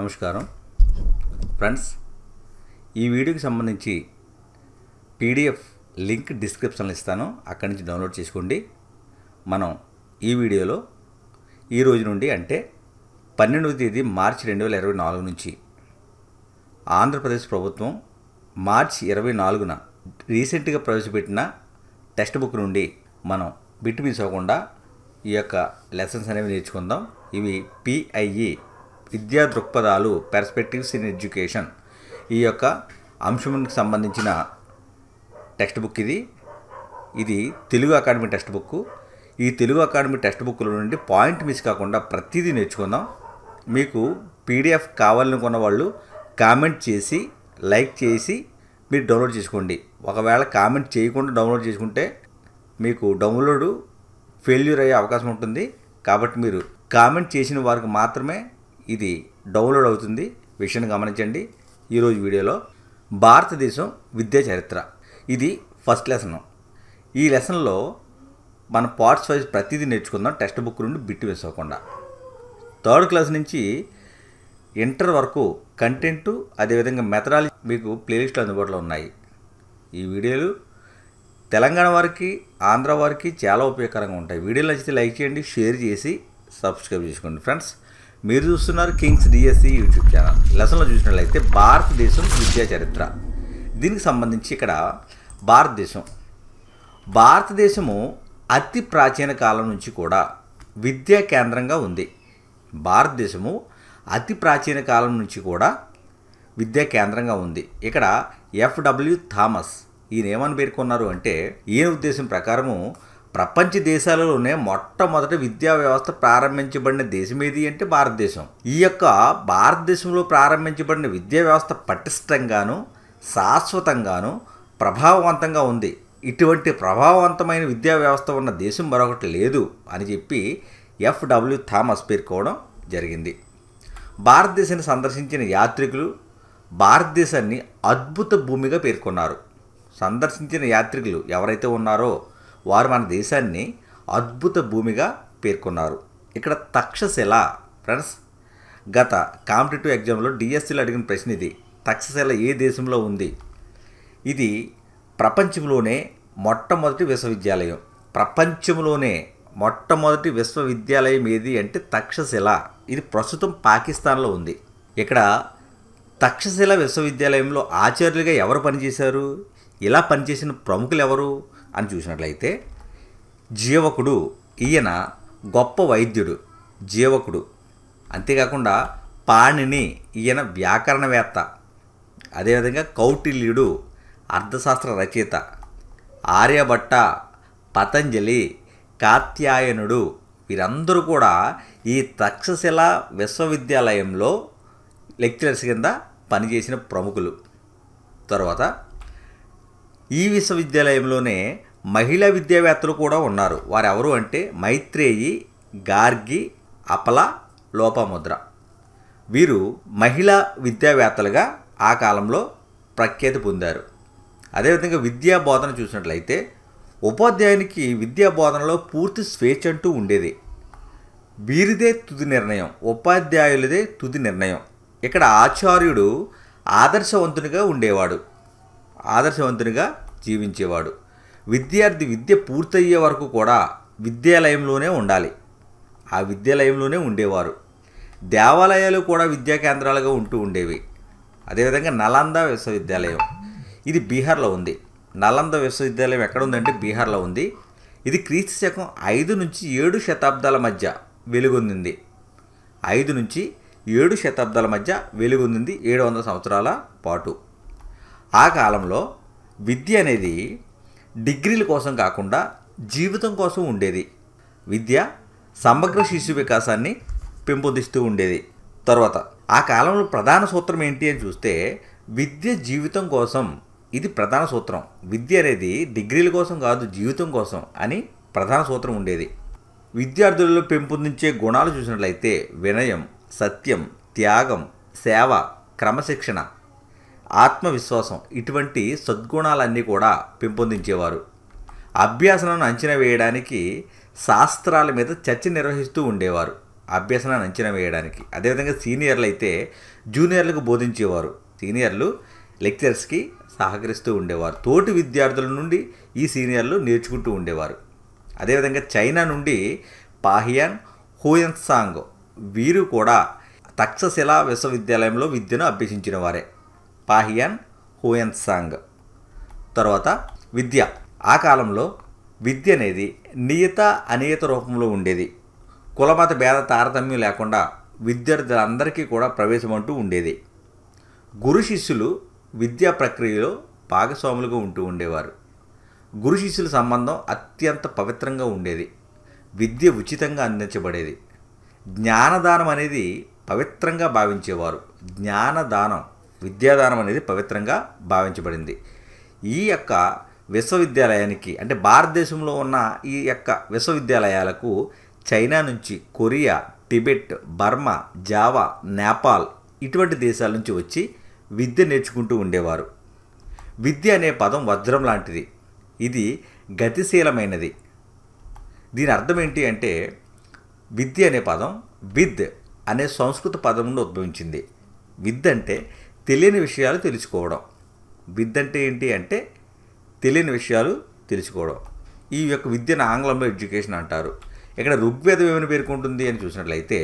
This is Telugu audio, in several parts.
నమస్కారం ఫ్రెండ్స్ ఈ వీడియోకి సంబంధించి పీడిఎఫ్ లింక్ డిస్క్రిప్షన్లో ఇస్తాను అక్కడి నుంచి డౌన్లోడ్ చేసుకోండి మనం ఈ వీడియోలో ఈ రోజు నుండి అంటే పన్నెండవ తేదీ మార్చి రెండు వేల ఇరవై నాలుగు నుంచి ఆంధ్రప్రదేశ్ ప్రభుత్వం మార్చి ఇరవై నాలుగున రీసెంట్గా ప్రవేశపెట్టిన టెక్స్ట్ బుక్ నుండి మనం బిట్ మిస్ అవ్వకుండా ఈ యొక్క లెసన్స్ అనేవి నేర్చుకుందాం ఇవి పిఐఈ విద్యా దృక్పథాలు పెర్స్పెక్టివ్స్ ఇన్ ఎడ్యుకేషన్ ఈ యొక్క అంశంకి సంబంధించిన టెక్స్ట్ బుక్ ఇది ఇది తెలుగు అకాడమీ టెక్స్ట్ బుక్ ఈ తెలుగు అకాడమీ టెక్స్ట్ బుక్ల నుండి పాయింట్ మిస్ కాకుండా ప్రతిదీ నేర్చుకుందాం మీకు పీడిఎఫ్ కావాలనుకున్న వాళ్ళు కామెంట్ చేసి లైక్ చేసి మీరు డౌన్లోడ్ చేసుకోండి ఒకవేళ కామెంట్ చేయకుండా డౌన్లోడ్ చేసుకుంటే మీకు డౌన్లోడ్ ఫెయిల్యూర్ అయ్యే అవకాశం ఉంటుంది కాబట్టి మీరు కామెంట్ చేసిన వారికి మాత్రమే ఇది డౌన్లోడ్ అవుతుంది విషయాన్ని గమనించండి ఈరోజు వీడియోలో భారతదేశం విద్యా చరిత్ర ఇది ఫస్ట్ లెసన్ ఈ లెసన్లో మన పార్ట్స్ వైజ్ ప్రతిదీ నేర్చుకుందాం టెక్స్ట్ బుక్ నుండి బిట్టు వేసుకోకుండా థర్డ్ క్లాస్ నుంచి ఇంటర్ వరకు కంటెంట్ అదేవిధంగా మెథడాలజీ మీకు ప్లేలిస్ట్లు అందుబాటులో ఉన్నాయి ఈ వీడియోలు తెలంగాణ వారికి ఆంధ్ర వారికి చాలా ఉపయోగకరంగా ఉంటాయి వీడియోలు నచ్చితే లైక్ చేయండి షేర్ చేసి సబ్స్క్రైబ్ చేసుకోండి ఫ్రెండ్స్ మీరు చూస్తున్నారు కింగ్స్ డిఎస్సి యూట్యూబ్ ఛానల్ లెసన్లో చూసినట్లయితే భారతదేశం విద్యా చరిత్ర దీనికి సంబంధించి ఇక్కడ భారతదేశం భారతదేశము అతి ప్రాచీన కాలం నుంచి కూడా విద్యా కేంద్రంగా ఉంది భారతదేశము అతి ప్రాచీన కాలం నుంచి కూడా విద్యా కేంద్రంగా ఉంది ఇక్కడ ఎఫ్డబ్ల్యూ థామస్ ఈయన ఏమని పేర్కొన్నారు అంటే ఏ ఉద్దేశం ప్రకారము ప్రపంచ దేశాలలోనే మొట్టమొదటి విద్యా వ్యవస్థ ప్రారంభించబడిన దేశం ఏది అంటే భారతదేశం ఈ యొక్క భారతదేశంలో ప్రారంభించబడిన విద్యా వ్యవస్థ పటిష్టంగాను శాశ్వతంగాను ప్రభావవంతంగా ఉంది ఇటువంటి ప్రభావవంతమైన విద్యా వ్యవస్థ ఉన్న దేశం మరొకటి లేదు అని చెప్పి ఎఫ్డబ్ల్యూ థామస్ పేర్కోవడం జరిగింది భారతదేశాన్ని సందర్శించిన యాత్రికులు భారతదేశాన్ని అద్భుత భూమిగా పేర్కొన్నారు సందర్శించిన యాత్రికులు ఎవరైతే ఉన్నారో వారు మన దేశాన్ని అద్భుత భూమిగా పేర్కొన్నారు ఇక్కడ తక్షశిల ఫ్రెండ్స్ గత కాంపిటేటివ్ ఎగ్జామ్లో డిఎస్సీలు అడిగిన ప్రశ్న ఇది తక్షశిల ఏ దేశంలో ఉంది ఇది ప్రపంచంలోనే మొట్టమొదటి విశ్వవిద్యాలయం ప్రపంచంలోనే మొట్టమొదటి విశ్వవిద్యాలయం ఏది అంటే తక్షశిల ఇది ప్రస్తుతం పాకిస్తాన్లో ఉంది ఇక్కడ తక్షశిల విశ్వవిద్యాలయంలో ఆచార్యులుగా ఎవరు పనిచేశారు ఇలా పనిచేసిన ప్రముఖులు ఎవరు అని చూసినట్లయితే జీవకుడు ఈయన గొప్ప వైద్యుడు జీవకుడు అంతేకాకుండా పాణిని ఈయన వ్యాకరణవేత్త అదేవిధంగా కౌటిల్యుడు అర్థశాస్త్ర రచయిత ఆర్యభట్ట పతంజలి కాత్యాయనుడు వీరందరూ కూడా ఈ తక్షశిల విశ్వవిద్యాలయంలో లెక్చరర్స్ కింద పనిచేసిన ప్రముఖులు తర్వాత ఈ విశ్వవిద్యాలయంలోనే మహిళా విద్యావేత్తలు కూడా ఉన్నారు వారెవరు అంటే మైత్రేయి గార్గి అపల లోపముద్ర వీరు మహిళా విద్యావేత్తలుగా ఆ కాలంలో ప్రఖ్యాతి పొందారు అదేవిధంగా విద్యా బోధన చూసినట్లయితే ఉపాధ్యాయునికి విద్యా బోధనలో పూర్తి స్వేచ్ఛ అంటూ ఉండేది వీరిదే తుది నిర్ణయం ఉపాధ్యాయులదే తుది నిర్ణయం ఇక్కడ ఆచార్యుడు ఆదర్శవంతునిగా ఉండేవాడు ఆదర్శవంతునిగా జీవించేవాడు విద్యార్థి విద్య పూర్తయ్యే వరకు కూడా విద్యాలయంలోనే ఉండాలి ఆ విద్యాలయంలోనే ఉండేవారు దేవాలయాలు కూడా విద్యా కేంద్రాలుగా ఉంటూ ఉండేవి అదేవిధంగా నలంద విశ్వవిద్యాలయం ఇది బీహార్లో ఉంది నలంద విశ్వవిద్యాలయం ఎక్కడ ఉందంటే బీహార్లో ఉంది ఇది క్రీస్తు శకం ఐదు నుంచి ఏడు శతాబ్దాల మధ్య వెలుగొందింది ఐదు నుంచి ఏడు శతాబ్దాల మధ్య వెలుగొందింది ఏడు వందల సంవత్సరాల పాటు ఆ కాలంలో విద్య అనేది డిగ్రీల కోసం కాకుండా జీవితం కోసం ఉండేది విద్య సమగ్ర శిశు వికాసాన్ని పెంపొందిస్తూ ఉండేది తర్వాత ఆ కాలంలో ప్రధాన సూత్రం ఏంటి అని చూస్తే విద్య జీవితం కోసం ఇది ప్రధాన సూత్రం విద్య అనేది డిగ్రీల కోసం కాదు జీవితం కోసం అని ప్రధాన సూత్రం ఉండేది విద్యార్థులలో పెంపొందించే గుణాలు చూసినట్లయితే వినయం సత్యం త్యాగం సేవ క్రమశిక్షణ ఆత్మవిశ్వాసం ఇటువంటి సద్గుణాలన్నీ కూడా పెంపొందించేవారు అభ్యాసనను అంచనా వేయడానికి శాస్త్రాల మీద చర్చ నిర్వహిస్తూ ఉండేవారు అభ్యసనాన్ని అంచనా వేయడానికి అదేవిధంగా సీనియర్లు అయితే జూనియర్లకు బోధించేవారు సీనియర్లు లెక్చర్స్కి సహకరిస్తూ ఉండేవారు తోటి విద్యార్థుల నుండి ఈ సీనియర్లు నేర్చుకుంటూ ఉండేవారు అదేవిధంగా చైనా నుండి పాహియాన్ హోయన్సాంగ్ వీరు కూడా తక్షశిలా విశ్వవిద్యాలయంలో విద్యను అభ్యసించిన వారే పాహియాన్ హుయన్సాంగ్ తర్వాత విద్య ఆ కాలంలో విద్య అనేది నియత అనియత రూపంలో ఉండేది కులమత భేద తారతమ్యం లేకుండా విద్యార్థులందరికీ కూడా ప్రవేశం అంటూ ఉండేది గురు శిష్యులు విద్యా ప్రక్రియలో భాగస్వాములుగా ఉంటూ ఉండేవారు గురు శిష్యుల సంబంధం అత్యంత పవిత్రంగా ఉండేది విద్య ఉచితంగా అందించబడేది జ్ఞానదానం అనేది పవిత్రంగా భావించేవారు జ్ఞానదానం విద్యాదానం అనేది పవిత్రంగా భావించబడింది ఈ యొక్క విశ్వవిద్యాలయానికి అంటే భారతదేశంలో ఉన్న ఈ యొక్క విశ్వవిద్యాలయాలకు చైనా నుంచి Korea Tibet Burma Java Nepal ఇటువంటి దేశాల నుంచి వచ్చి విద్య నేర్చుకుంటూ ఉండేవారు విద్య అనే పదం వజ్రం లాంటిది ఇది గతిశీలమైనది దీని అర్థం ఏంటి అంటే విద్య అనే పదం విద్ అనే సంస్కృత పదం నుండి ఉద్భవించింది విద్ అంటే తెలియని విషయాలు తెలుసుకోవడం విద్య అంటే ఏంటి అంటే తెలియని విషయాలు తెలుసుకోవడం ఈ యొక్క విద్యను ఆంగ్లంలో ఎడ్యుకేషన్ అంటారు ఇక్కడ ఋగ్వేదం ఏమైనా పేర్కొంటుంది అని చూసినట్లయితే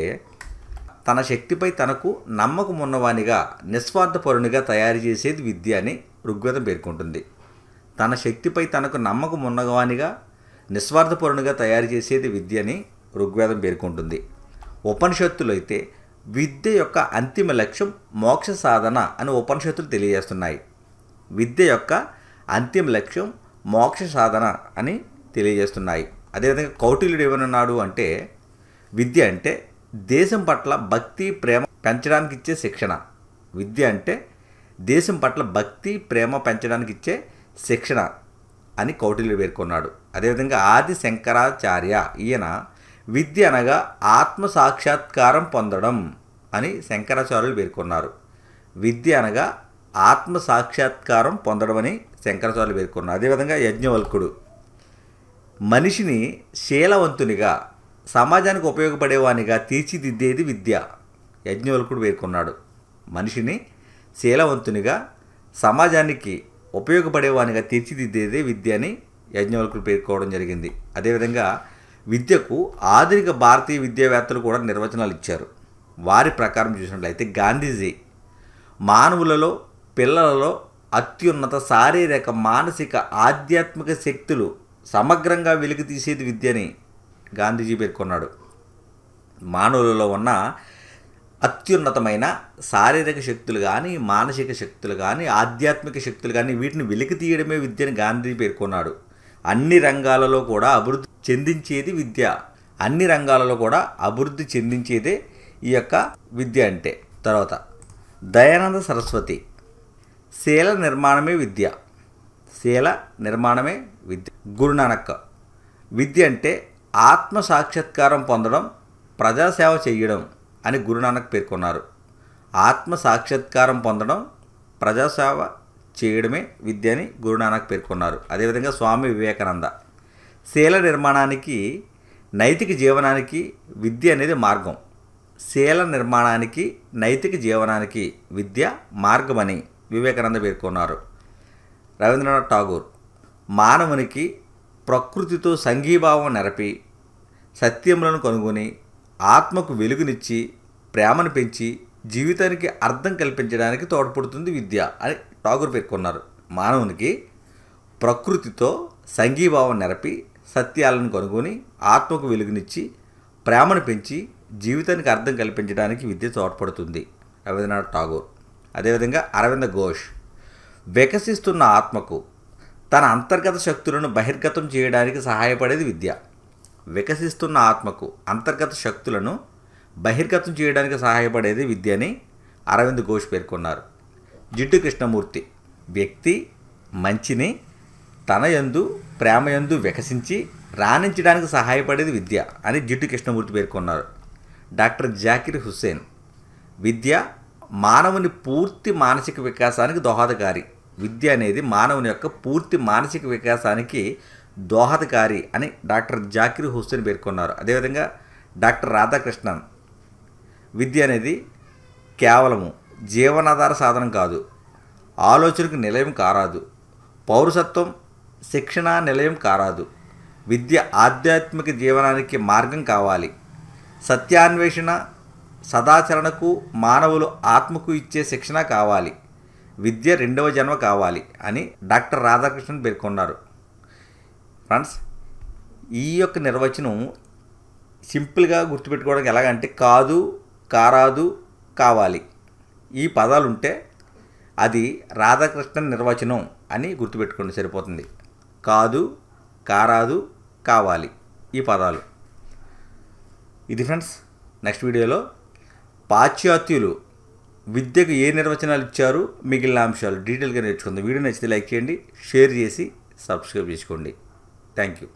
తన శక్తిపై తనకు నమ్మకం ఉన్నవానిగా నిస్వార్థపరునిగా తయారు చేసేది విద్య అని ఋగ్వేదం పేర్కొంటుంది తన శక్తిపై తనకు నమ్మకం ఉన్నవానిగా నిస్వార్థపరునిగా తయారు చేసేది విద్య అని ఋగ్వేదం పేర్కొంటుంది ఉపనిషత్తులు అయితే విద్య యొక్క అంతిమ లక్ష్యం మోక్ష సాధన అని ఉపనిషత్తులు తెలియజేస్తున్నాయి విద్య యొక్క అంతిమ లక్ష్యం మోక్ష సాధన అని తెలియజేస్తున్నాయి అదేవిధంగా కౌటిల్యుడు ఏమన్నాడు అంటే విద్య అంటే దేశం పట్ల భక్తి ప్రేమ పెంచడానికి ఇచ్చే శిక్షణ విద్య అంటే దేశం పట్ల భక్తి ప్రేమ పెంచడానికి ఇచ్చే శిక్షణ అని కౌటిల్యుడు పేర్కొన్నాడు అదేవిధంగా ఆది శంకరాచార్య ఈయన విద్య అనగా ఆత్మ సాక్షాత్కారం పొందడం అని శంకరాచార్యులు పేర్కొన్నారు విద్య అనగా ఆత్మ సాక్షాత్కారం పొందడమని శంకరాచార్యులు పేర్కొన్నారు అదేవిధంగా యజ్ఞవల్కుడు మనిషిని శీలవంతునిగా సమాజానికి ఉపయోగపడేవానిగా తీర్చిదిద్దేది విద్య యజ్ఞవల్కుడు పేర్కొన్నాడు మనిషిని శీలవంతునిగా సమాజానికి ఉపయోగపడేవానిగా తీర్చిదిద్దేదే విద్య అని యజ్ఞవల్కుడు పేర్కోవడం జరిగింది అదేవిధంగా విద్యకు ఆధునిక భారతీయ విద్యావేత్తలు కూడా నిర్వచనాలు ఇచ్చారు వారి ప్రకారం చూసినట్లయితే గాంధీజీ మానవులలో పిల్లలలో అత్యున్నత శారీరక మానసిక ఆధ్యాత్మిక శక్తులు సమగ్రంగా వెలికి తీసేది విద్యని గాంధీజీ పేర్కొన్నాడు మానవులలో ఉన్న అత్యున్నతమైన శారీరక శక్తులు కానీ మానసిక శక్తులు కానీ ఆధ్యాత్మిక శక్తులు కానీ వీటిని వెలికి తీయడమే విద్యని గాంధీ పేర్కొన్నాడు అన్ని రంగాలలో కూడా అభివృద్ధి చెందించేది విద్య అన్ని రంగాలలో కూడా అభివృద్ధి చెందించేదే ఈ యొక్క విద్య అంటే తర్వాత దయానంద సరస్వతి శీల నిర్మాణమే విద్య శీల నిర్మాణమే విద్య గురునానక్ విద్య అంటే ఆత్మ సాక్షాత్కారం పొందడం ప్రజాసేవ చేయడం అని గురునానక్ పేర్కొన్నారు ఆత్మ సాక్షాత్కారం పొందడం ప్రజాసేవ చేయడమే విద్య అని గురునానక్ పేర్కొన్నారు అదేవిధంగా స్వామి వివేకానంద శీల నిర్మాణానికి నైతిక జీవనానికి విద్య అనేది మార్గం శీల నిర్మాణానికి నైతిక జీవనానికి విద్య మార్గమని వివేకానంద పేర్కొన్నారు రవీంద్రనాథ్ ఠాగూర్ మానవునికి ప్రకృతితో సంఘీభావం నెరపి సత్యములను కనుగొని ఆత్మకు వెలుగునిచ్చి ప్రేమను పెంచి జీవితానికి అర్థం కల్పించడానికి తోడ్పడుతుంది విద్య అని ఠాగూర్ పేర్కొన్నారు మానవునికి ప్రకృతితో సంఘీభావం నెరపి సత్యాలను కనుగొని ఆత్మకు వెలుగునిచ్చి ప్రేమను పెంచి జీవితానికి అర్థం కల్పించడానికి విద్య తోడ్పడుతుంది రవీంద్రనాథ్ ఠాగూర్ అదేవిధంగా అరవింద ఘోష్ వికసిస్తున్న ఆత్మకు తన అంతర్గత శక్తులను బహిర్గతం చేయడానికి సహాయపడేది విద్య వికసిస్తున్న ఆత్మకు అంతర్గత శక్తులను బహిర్గతం చేయడానికి సహాయపడేది విద్య అని అరవింద్ ఘోష్ పేర్కొన్నారు జిడ్డు కృష్ణమూర్తి వ్యక్తి మంచిని తన యందు ప్రేమ యందు వికసించి రాణించడానికి సహాయపడేది విద్య అని జిడ్డు కృష్ణమూర్తి పేర్కొన్నారు డాక్టర్ జాకిర్ హుస్సేన్ విద్య మానవుని పూర్తి మానసిక వికాసానికి దోహదకారి విద్య అనేది మానవుని యొక్క పూర్తి మానసిక వికాసానికి దోహదకారి అని డాక్టర్ జాకిర్ హుస్సేన్ పేర్కొన్నారు అదేవిధంగా డాక్టర్ రాధాకృష్ణన్ విద్య అనేది కేవలము జీవనాధార సాధనం కాదు ఆలోచనకు నిలయం కారాదు పౌరసత్వం శిక్షణ నిలయం కారాదు విద్య ఆధ్యాత్మిక జీవనానికి మార్గం కావాలి సత్యాన్వేషణ సదాచరణకు మానవులు ఆత్మకు ఇచ్చే శిక్షణ కావాలి విద్య రెండవ జన్మ కావాలి అని డాక్టర్ రాధాకృష్ణన్ పేర్కొన్నారు ఫ్రెండ్స్ ఈ యొక్క నిర్వచనం సింపుల్గా గుర్తుపెట్టుకోవడానికి ఎలాగంటే కాదు కారాదు కావాలి ఈ పదాలు ఉంటే అది రాధాకృష్ణన్ నిర్వచనం అని గుర్తుపెట్టుకోండి సరిపోతుంది కాదు కారాదు కావాలి ఈ పదాలు ఇది ఫ్రెండ్స్ నెక్స్ట్ వీడియోలో పాశ్చాత్యులు విద్యకు ఏ నిర్వచనాలు ఇచ్చారు మిగిలిన అంశాలు డీటెయిల్గా నేర్చుకుందాం వీడియో నచ్చితే లైక్ చేయండి షేర్ చేసి సబ్స్క్రైబ్ చేసుకోండి థ్యాంక్ యూ